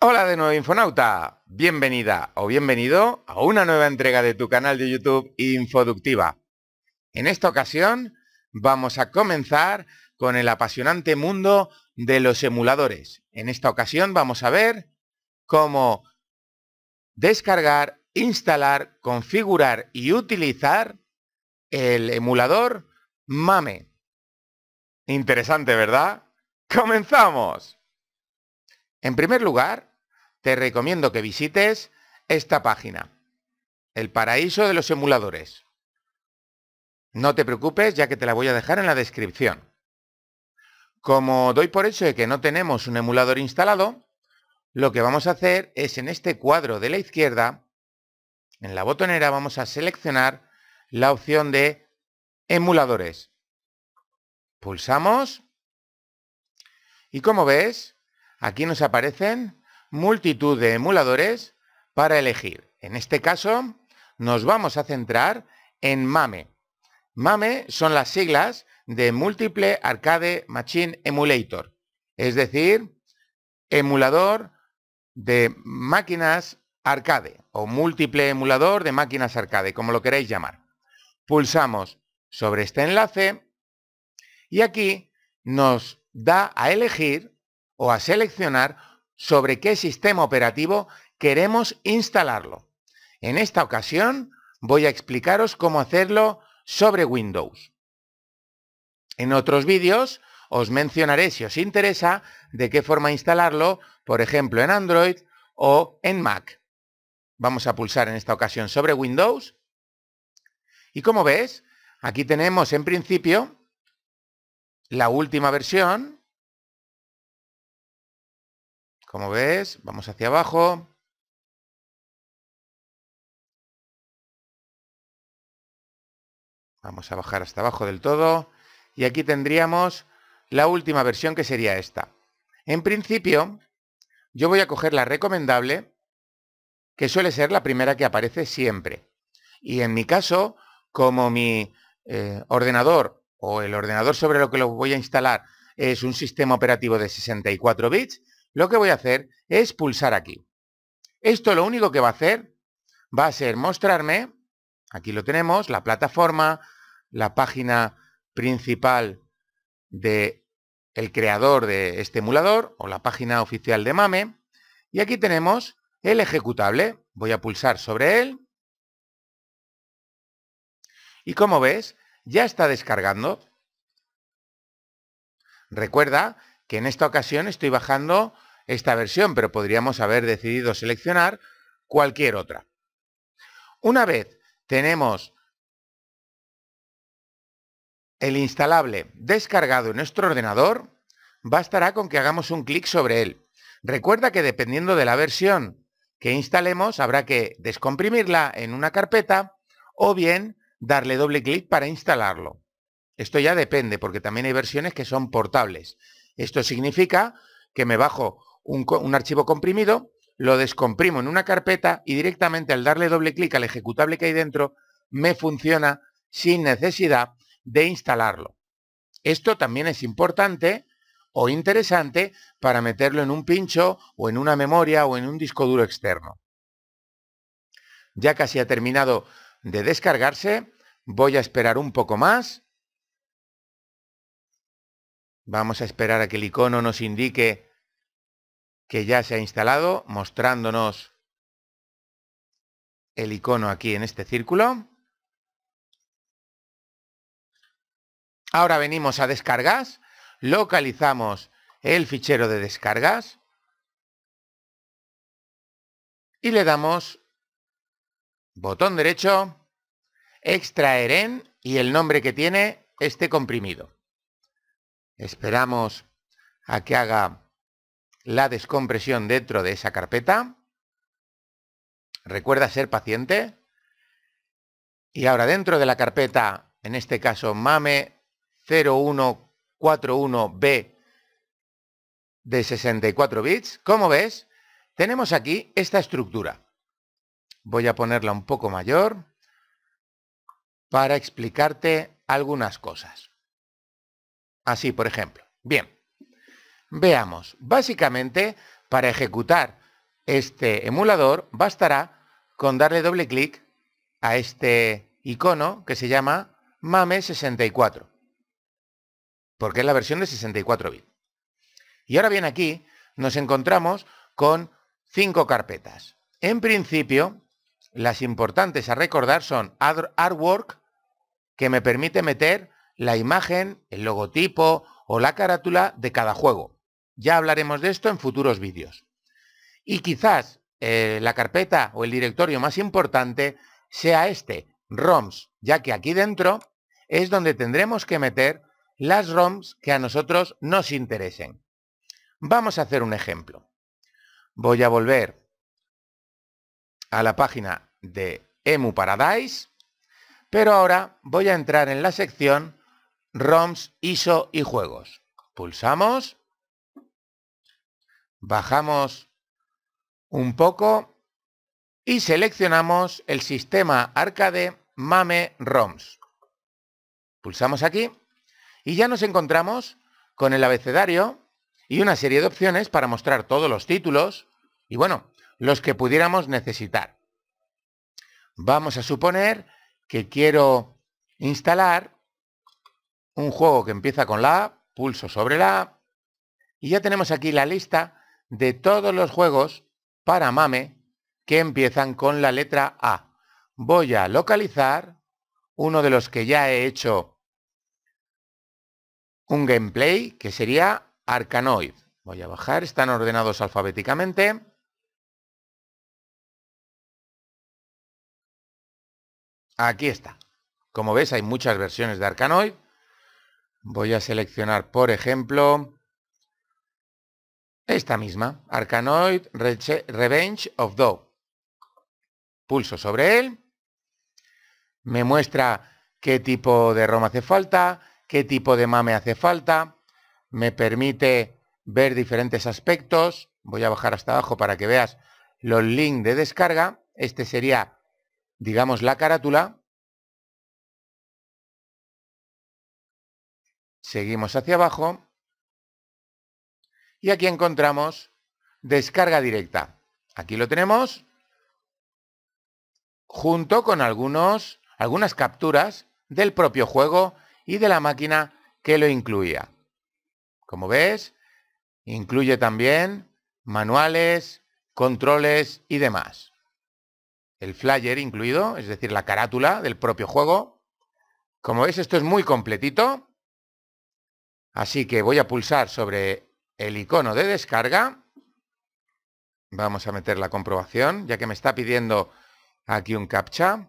Hola de nuevo Infonauta, bienvenida o bienvenido a una nueva entrega de tu canal de YouTube Infoductiva. En esta ocasión vamos a comenzar con el apasionante mundo de los emuladores. En esta ocasión vamos a ver cómo descargar, instalar, configurar y utilizar el emulador MAME. Interesante, ¿verdad? ¡Comenzamos! En primer lugar, te recomiendo que visites esta página, el paraíso de los emuladores. No te preocupes, ya que te la voy a dejar en la descripción. Como doy por hecho de que no tenemos un emulador instalado, lo que vamos a hacer es en este cuadro de la izquierda, en la botonera vamos a seleccionar la opción de emuladores. Pulsamos y como ves, Aquí nos aparecen multitud de emuladores para elegir. En este caso nos vamos a centrar en MAME. MAME son las siglas de Multiple Arcade Machine Emulator, es decir, emulador de máquinas arcade o múltiple emulador de máquinas arcade, como lo queréis llamar. Pulsamos sobre este enlace y aquí nos da a elegir o a seleccionar sobre qué sistema operativo queremos instalarlo. En esta ocasión voy a explicaros cómo hacerlo sobre Windows. En otros vídeos os mencionaré si os interesa de qué forma instalarlo, por ejemplo en Android o en Mac. Vamos a pulsar en esta ocasión sobre Windows. Y como ves, aquí tenemos en principio la última versión como ves, vamos hacia abajo. Vamos a bajar hasta abajo del todo. Y aquí tendríamos la última versión que sería esta. En principio, yo voy a coger la recomendable, que suele ser la primera que aparece siempre. Y en mi caso, como mi eh, ordenador o el ordenador sobre lo que lo voy a instalar es un sistema operativo de 64 bits, lo que voy a hacer es pulsar aquí. Esto lo único que va a hacer va a ser mostrarme, aquí lo tenemos, la plataforma, la página principal de el creador de este emulador o la página oficial de MAME. Y aquí tenemos el ejecutable. Voy a pulsar sobre él. Y como ves, ya está descargando. Recuerda que en esta ocasión estoy bajando esta versión, pero podríamos haber decidido seleccionar cualquier otra. Una vez tenemos el instalable descargado en nuestro ordenador, bastará con que hagamos un clic sobre él. Recuerda que dependiendo de la versión que instalemos, habrá que descomprimirla en una carpeta o bien darle doble clic para instalarlo. Esto ya depende, porque también hay versiones que son portables. Esto significa que me bajo un, archivo comprimido, lo descomprimo en una carpeta y directamente al darle doble clic al ejecutable que hay dentro, me funciona sin necesidad de instalarlo. Esto también es importante o interesante para meterlo en un pincho o en una memoria o en un disco duro externo. Ya casi ha terminado de descargarse, voy a esperar un poco más Vamos a esperar a que el icono nos indique que ya se ha instalado, mostrándonos el icono aquí en este círculo. Ahora venimos a descargas, localizamos el fichero de descargas y le damos botón derecho, extraer en y el nombre que tiene este comprimido. Esperamos a que haga la descompresión dentro de esa carpeta. Recuerda ser paciente. Y ahora dentro de la carpeta, en este caso MAME 0141B de 64 bits, como ves, tenemos aquí esta estructura. Voy a ponerla un poco mayor para explicarte algunas cosas. Así, por ejemplo. Bien, veamos. Básicamente, para ejecutar este emulador, bastará con darle doble clic a este icono que se llama MAME64, porque es la versión de 64 bits. Y ahora bien, aquí nos encontramos con cinco carpetas. En principio, las importantes a recordar son Artwork, que me permite meter la imagen, el logotipo o la carátula de cada juego. Ya hablaremos de esto en futuros vídeos. Y quizás eh, la carpeta o el directorio más importante sea este, ROMs, ya que aquí dentro es donde tendremos que meter las ROMs que a nosotros nos interesen. Vamos a hacer un ejemplo. Voy a volver a la página de Emu Paradise, pero ahora voy a entrar en la sección ROMs, ISO y juegos. Pulsamos. Bajamos un poco y seleccionamos el sistema arcade MAME ROMs. Pulsamos aquí y ya nos encontramos con el abecedario y una serie de opciones para mostrar todos los títulos y bueno, los que pudiéramos necesitar. Vamos a suponer que quiero instalar un juego que empieza con la A, pulso sobre la A, y ya tenemos aquí la lista de todos los juegos para mame que empiezan con la letra A. Voy a localizar uno de los que ya he hecho un gameplay, que sería Arcanoid. Voy a bajar, están ordenados alfabéticamente. Aquí está. Como ves, hay muchas versiones de Arcanoid. Voy a seleccionar, por ejemplo, esta misma, Arcanoid Revenge of Dog. Pulso sobre él, me muestra qué tipo de ROM hace falta, qué tipo de MAME hace falta, me permite ver diferentes aspectos, voy a bajar hasta abajo para que veas los links de descarga, este sería, digamos, la carátula, Seguimos hacia abajo y aquí encontramos descarga directa. Aquí lo tenemos junto con algunos, algunas capturas del propio juego y de la máquina que lo incluía. Como ves, incluye también manuales, controles y demás. El flyer incluido, es decir, la carátula del propio juego. Como ves, esto es muy completito. Así que voy a pulsar sobre el icono de descarga. Vamos a meter la comprobación, ya que me está pidiendo aquí un captcha.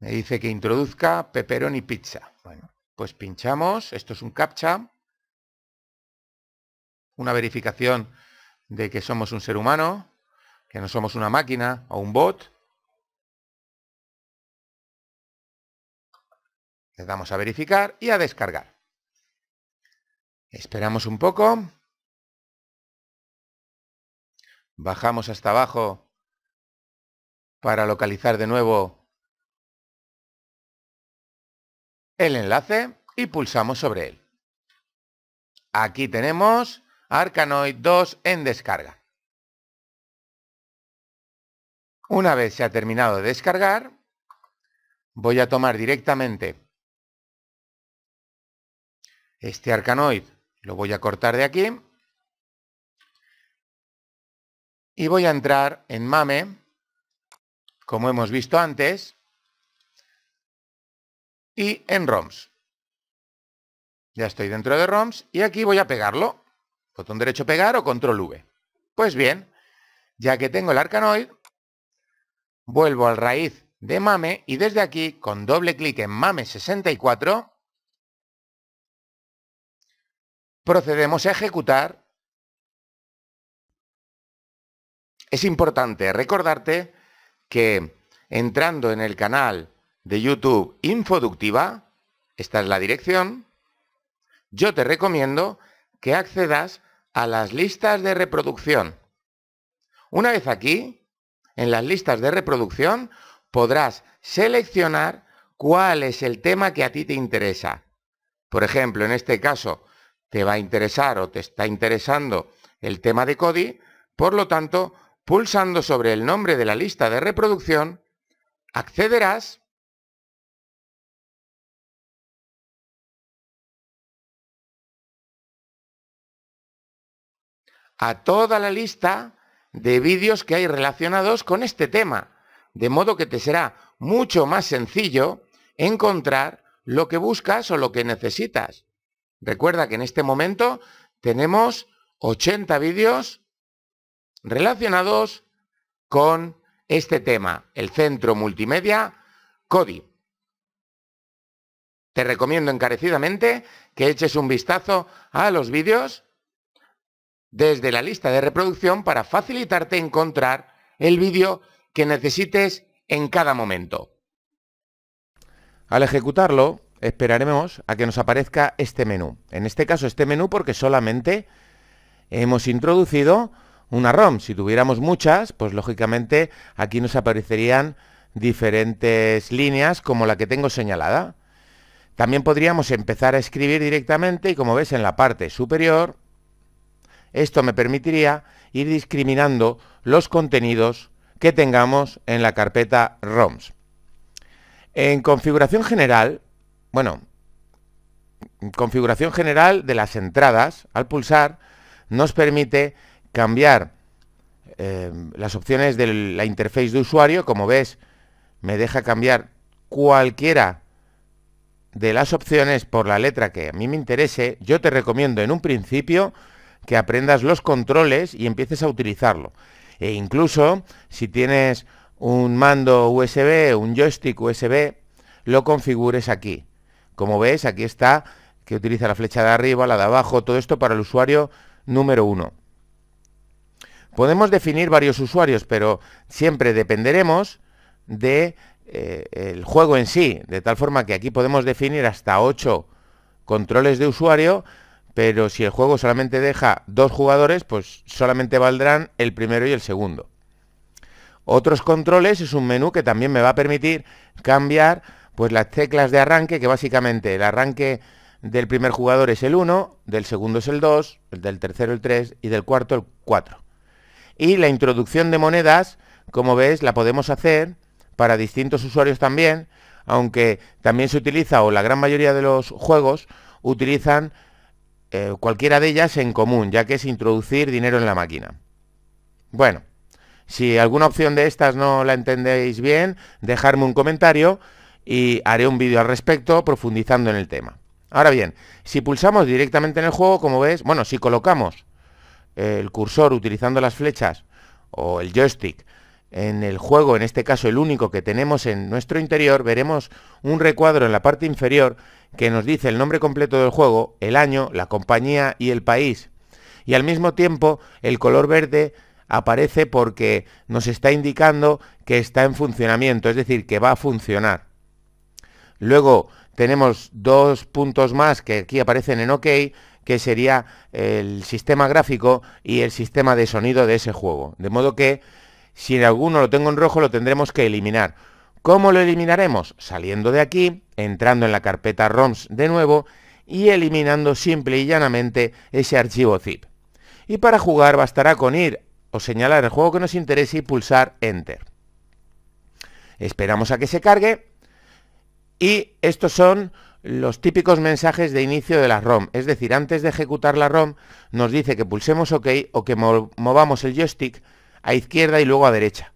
Me dice que introduzca pepperoni pizza. Bueno, pues pinchamos. Esto es un captcha. Una verificación de que somos un ser humano, que no somos una máquina o un bot. Le damos a verificar y a descargar. Esperamos un poco. Bajamos hasta abajo para localizar de nuevo el enlace y pulsamos sobre él. Aquí tenemos Arcanoid 2 en descarga. Una vez se ha terminado de descargar, voy a tomar directamente este Arcanoid lo voy a cortar de aquí. Y voy a entrar en MAME, como hemos visto antes, y en ROMS. Ya estoy dentro de ROMS y aquí voy a pegarlo. Botón derecho pegar o control V. Pues bien, ya que tengo el Arcanoid, vuelvo al raíz de MAME y desde aquí, con doble clic en MAME64, procedemos a ejecutar. Es importante recordarte que entrando en el canal de YouTube Infoductiva, esta es la dirección, yo te recomiendo que accedas a las listas de reproducción. Una vez aquí, en las listas de reproducción, podrás seleccionar cuál es el tema que a ti te interesa. Por ejemplo, en este caso, te va a interesar o te está interesando el tema de Cody, por lo tanto, pulsando sobre el nombre de la lista de reproducción, accederás a toda la lista de vídeos que hay relacionados con este tema, de modo que te será mucho más sencillo encontrar lo que buscas o lo que necesitas. Recuerda que en este momento tenemos 80 vídeos relacionados con este tema, el centro multimedia CODI. Te recomiendo encarecidamente que eches un vistazo a los vídeos desde la lista de reproducción para facilitarte encontrar el vídeo que necesites en cada momento. Al ejecutarlo, esperaremos a que nos aparezca este menú. En este caso este menú porque solamente hemos introducido una ROM. Si tuviéramos muchas, pues lógicamente aquí nos aparecerían diferentes líneas como la que tengo señalada. También podríamos empezar a escribir directamente y como ves en la parte superior, esto me permitiría ir discriminando los contenidos que tengamos en la carpeta ROMs. En configuración general bueno, configuración general de las entradas, al pulsar, nos permite cambiar eh, las opciones de la interface de usuario. Como ves, me deja cambiar cualquiera de las opciones por la letra que a mí me interese. Yo te recomiendo en un principio que aprendas los controles y empieces a utilizarlo. E incluso si tienes un mando USB, un joystick USB, lo configures aquí. Como ves, aquí está que utiliza la flecha de arriba, la de abajo, todo esto para el usuario número 1. Podemos definir varios usuarios, pero siempre dependeremos de eh, el juego en sí, de tal forma que aquí podemos definir hasta 8 controles de usuario, pero si el juego solamente deja dos jugadores, pues solamente valdrán el primero y el segundo. Otros controles es un menú que también me va a permitir cambiar pues las teclas de arranque, que básicamente el arranque del primer jugador es el 1, del segundo es el 2, el del tercero el 3 y del cuarto el 4. Y la introducción de monedas, como ves, la podemos hacer para distintos usuarios también, aunque también se utiliza, o la gran mayoría de los juegos utilizan eh, cualquiera de ellas en común, ya que es introducir dinero en la máquina. Bueno, si alguna opción de estas no la entendéis bien, dejarme un comentario y haré un vídeo al respecto profundizando en el tema. Ahora bien, si pulsamos directamente en el juego, como ves, bueno, si colocamos el cursor utilizando las flechas o el joystick en el juego, en este caso el único que tenemos en nuestro interior, veremos un recuadro en la parte inferior que nos dice el nombre completo del juego, el año, la compañía y el país. Y al mismo tiempo el color verde aparece porque nos está indicando que está en funcionamiento, es decir, que va a funcionar. Luego tenemos dos puntos más que aquí aparecen en OK, que sería el sistema gráfico y el sistema de sonido de ese juego. De modo que si en alguno lo tengo en rojo lo tendremos que eliminar. ¿Cómo lo eliminaremos? Saliendo de aquí, entrando en la carpeta ROMs de nuevo y eliminando simple y llanamente ese archivo zip. Y para jugar bastará con ir o señalar el juego que nos interese y pulsar Enter. Esperamos a que se cargue y estos son los típicos mensajes de inicio de la ROM. Es decir, antes de ejecutar la ROM nos dice que pulsemos OK o que movamos el joystick a izquierda y luego a derecha.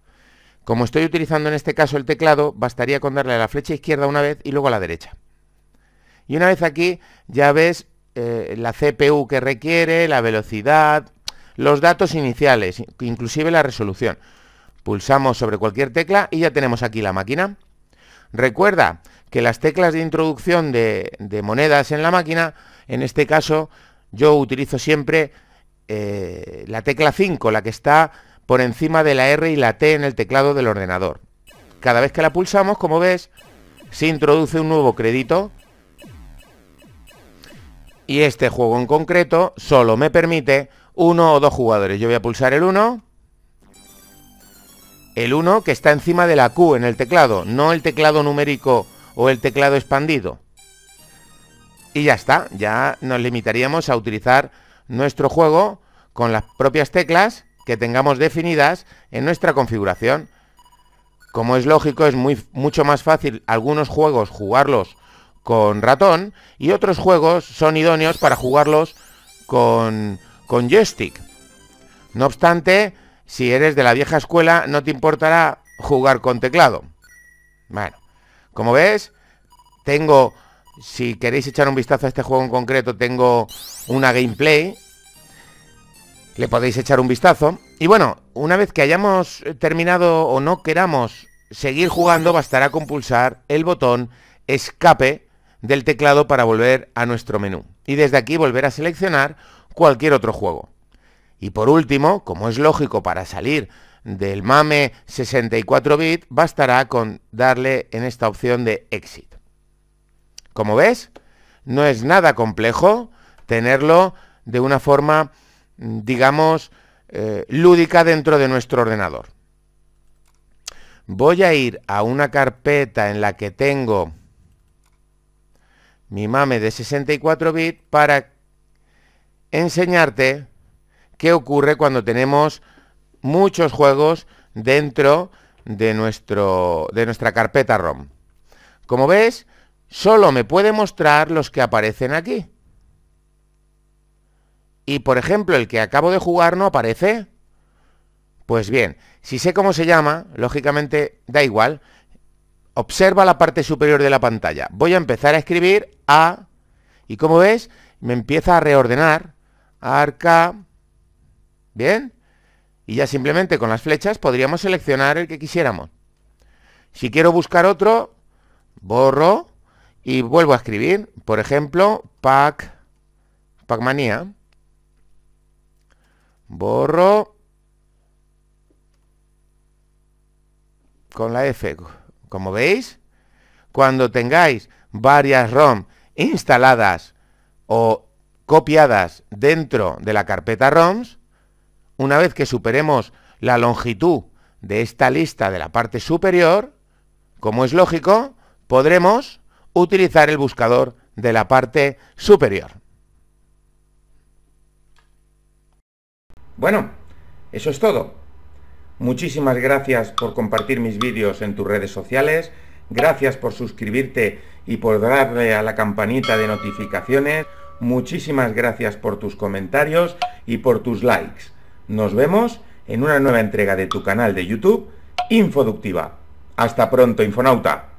Como estoy utilizando en este caso el teclado, bastaría con darle a la flecha izquierda una vez y luego a la derecha. Y una vez aquí ya ves eh, la CPU que requiere, la velocidad, los datos iniciales, inclusive la resolución. Pulsamos sobre cualquier tecla y ya tenemos aquí la máquina. Recuerda que las teclas de introducción de, monedas en la máquina, en este caso yo utilizo siempre eh, la tecla 5, la que está por encima de la R y la T en el teclado del ordenador. Cada vez que la pulsamos, como ves, se introduce un nuevo crédito. Y este juego en concreto solo me permite uno o dos jugadores. Yo voy a pulsar el 1. El 1 que está encima de la Q en el teclado, no el teclado numérico o el teclado expandido. Y ya está, ya nos limitaríamos a utilizar nuestro juego con las propias teclas que tengamos definidas en nuestra configuración. Como es lógico, es muy, mucho más fácil algunos juegos jugarlos con ratón y otros juegos son idóneos para jugarlos con, con joystick. No obstante, si eres de la vieja escuela, no te importará jugar con teclado. Bueno, como ves, tengo, si queréis echar un vistazo a este juego en concreto, tengo una gameplay. Le podéis echar un vistazo. Y bueno, una vez que hayamos terminado o no queramos seguir jugando, bastará con pulsar el botón escape del teclado para volver a nuestro menú. Y desde aquí volver a seleccionar cualquier otro juego. Y por último, como es lógico para salir del MAME 64 bit bastará con darle en esta opción de Exit. Como ves, no es nada complejo tenerlo de una forma, mm, digamos, eh, lúdica dentro de nuestro ordenador. Voy a ir a una carpeta en la que tengo mi MAME de 64 bit para enseñarte qué ocurre cuando tenemos muchos juegos dentro de, nuestro, de nuestra carpeta ROM. Como ves, solo me puede mostrar los que aparecen aquí. Y por ejemplo, el que acabo de jugar no aparece. Pues bien, si sé cómo se llama, lógicamente da igual. Observa la parte superior de la pantalla. Voy a empezar a escribir A. Y como ves, me empieza a reordenar. Arca. ¿Bien? Y ya simplemente con las flechas podríamos seleccionar el que quisiéramos. Si quiero buscar otro, borro y vuelvo a escribir. Por ejemplo, pac, pacmanía. Borro con la F. Como veis, cuando tengáis varias ROM instaladas o copiadas dentro de la carpeta ROMs, una vez que superemos la longitud de esta lista de la parte superior, como es lógico, podremos utilizar el buscador de la parte superior. Bueno, eso es todo. Muchísimas gracias por compartir mis vídeos en tus redes sociales, gracias por suscribirte y por darle a la campanita de notificaciones, muchísimas gracias por tus comentarios y por tus likes. Nos vemos en una nueva entrega de tu canal de YouTube Infoductiva. Hasta pronto, Infonauta.